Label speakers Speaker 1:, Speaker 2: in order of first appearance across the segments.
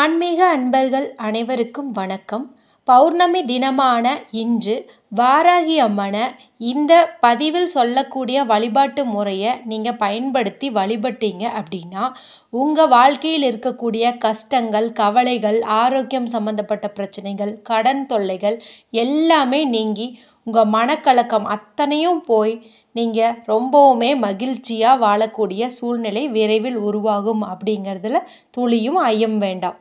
Speaker 1: ஆன்மீக அன்பர்கள் அனைவருக்கும் வணக்கம் பௌர்ணமி தினமான இன்று வாராகி அம்மன இந்த பதிவில் சொல்லக்கூடிய வழிபாட்டு முறையை நீங்கள் பயன்படுத்தி வழிபட்டீங்க அப்படின்னா உங்கள் வாழ்க்கையில் இருக்கக்கூடிய கஷ்டங்கள் கவலைகள் ஆரோக்கியம் சம்மந்தப்பட்ட பிரச்சனைகள் கடன் தொல்லைகள் எல்லாமே நீங்கி உங்கள் மனக்கலக்கம் அத்தனையும் போய் நீங்கள் ரொம்பவுமே மகிழ்ச்சியாக வாழக்கூடிய சூழ்நிலை விரைவில் உருவாகும் அப்படிங்கிறதுல துளியும் ஐயம் வேண்டாம்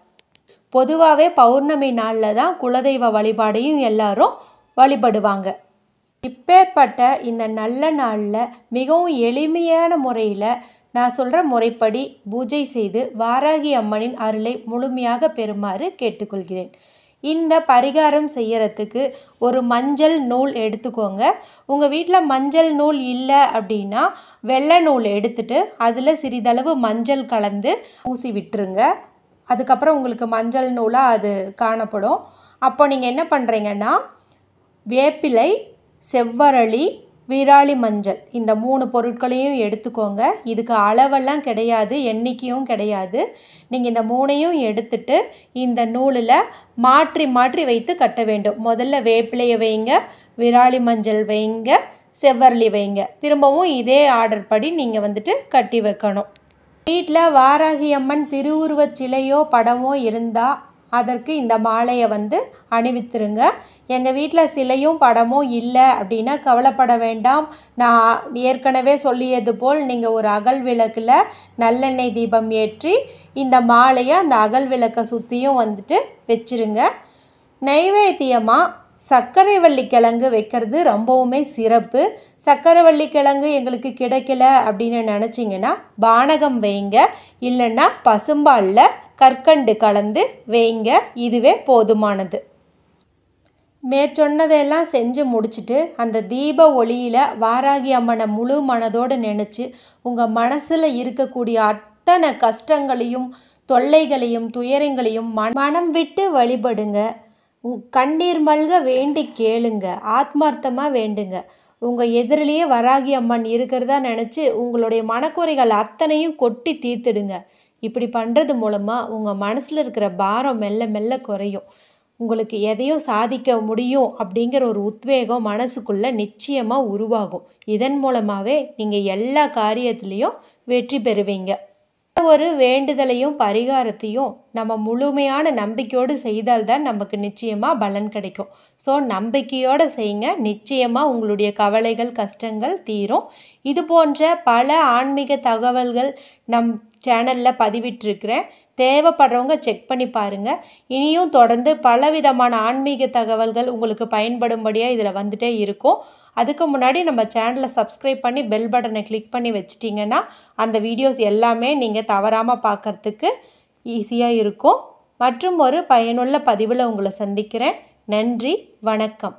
Speaker 1: பொதுவாகவே பௌர்ணமி நாளில் தான் குலதெய்வ வழிபாடையும் எல்லாரும் வழிபடுவாங்க இப்பேற்பட்ட இந்த நல்ல நாளில் மிகவும் எளிமையான முறையில் நான் சொல்கிற முறைப்படி பூஜை செய்து வாராகி அம்மனின் அருளை முழுமையாக பெறுமாறு கேட்டுக்கொள்கிறேன் இந்த பரிகாரம் செய்யறதுக்கு ஒரு மஞ்சள் நூல் எடுத்துக்கோங்க உங்கள் வீட்டில் மஞ்சள் நூல் இல்லை அப்படின்னா வெள்ளை நூல் எடுத்துட்டு அதில் சிறிதளவு மஞ்சள் கலந்து ஊசி விட்டுருங்க அதுக்கப்புறம் உங்களுக்கு மஞ்சள் நூலாக அது காணப்படும் அப்போ நீங்கள் என்ன பண்ணுறீங்கன்னா வேப்பிலை செவ்வரளி விராலி மஞ்சள் இந்த மூணு பொருட்களையும் எடுத்துக்கோங்க இதுக்கு அளவெல்லாம் கிடையாது எண்ணிக்கையும் கிடையாது நீங்கள் இந்த மூணையும் எடுத்துட்டு இந்த நூலில் மாற்றி மாற்றி வைத்து கட்ட வேண்டும் முதல்ல வேப்பிலையை வைங்க விராலி மஞ்சள் வைங்க செவ்வரளி வைங்க திரும்பவும் இதே ஆர்டர் படி நீங்கள் வந்துட்டு கட்டி வைக்கணும் வீட்டில் வாராகி அம்மன் திருவுருவச் சிலையோ படமோ இருந்தால் அதற்கு இந்த மாலையை வந்து அணிவித்துருங்க எங்கள் வீட்டில் சிலையும் படமும் இல்லை அப்படின்னா கவலைப்பட வேண்டாம் நான் ஏற்கனவே சொல்லியது போல் நீங்கள் ஒரு அகல் விளக்கில் நல்லெண்ணெய் தீபம் ஏற்றி இந்த மாலையை அந்த அகல் விளக்கை சுற்றியும் வந்துட்டு வச்சுருங்க நைவேத்தியமாக சர்க்கரை வள்ளி கிழங்கு வைக்கிறது ரொம்பவுமே சிறப்பு சர்க்கரை வள்ளி கிழங்கு எங்களுக்கு கிடைக்கல அப்படின்னு நினச்சிங்கன்னா பானகம் வைங்க இல்லைன்னா பசும்பாலில் கற்கண்டு கலந்து வைங்க இதுவே போதுமானது மேற்சொன்னதெல்லாம் செஞ்சு முடிச்சுட்டு அந்த தீப ஒளியில் வாராகி அம்மனை முழு மனதோடு நினச்சி உங்கள் மனசில் இருக்கக்கூடிய அத்தனை கஷ்டங்களையும் தொல்லைகளையும் துயரங்களையும் மனம் விட்டு வழிபடுங்க கண்ணீர் மல்க வேண்டி கேளுங்க ஆத்மார்த்தமாக வேண்டுங்க உங்கள் எதிரிலேயே வராகி அம்மன் இருக்கிறதா நினச்சி உங்களுடைய மனக்குறைகள் அத்தனையும் கொட்டி தீர்த்துடுங்க இப்படி பண்ணுறது மூலமாக உங்கள் மனசில் இருக்கிற பாரம் மெல்ல மெல்ல குறையும் உங்களுக்கு எதையும் சாதிக்க முடியும் அப்படிங்கிற ஒரு உத்வேகம் மனசுக்குள்ளே நிச்சயமாக உருவாகும் இதன் மூலமாகவே நீங்கள் எல்லா காரியத்துலேயும் வெற்றி பெறுவீங்க ஒரு வேண்டுதலையும் பரிகாரத்தையும் நம்ம முழுமையான நம்பிக்கையோடு செய்தால்தான் நமக்கு நிச்சயமாக பலன் கிடைக்கும் ஸோ நம்பிக்கையோடு செய்யுங்க நிச்சயமாக உங்களுடைய கவலைகள் கஷ்டங்கள் தீரும் இது போன்ற பல ஆன்மீக தகவல்கள் நம் சேனலில் பதிவிட்டிருக்கிறேன் தேவைப்படுறவங்க செக் பண்ணி பாருங்கள் இனியும் தொடர்ந்து பலவிதமான ஆன்மீக தகவல்கள் உங்களுக்கு பயன்படும்படியாக இதில் வந்துகிட்டே இருக்கும் அதுக்கு முன்னாடி நம்ம சேனலை சப்ஸ்கிரைப் பண்ணி பெல் பட்டனை கிளிக் பண்ணி வச்சிட்டிங்கன்னா அந்த வீடியோஸ் எல்லாமே நீங்கள் தவறாமல் பார்க்குறதுக்கு ஈஸியாக இருக்கும் மற்றும் ஒரு பயனுள்ள பதிவில் உங்களை சந்திக்கிறேன் நன்றி வணக்கம்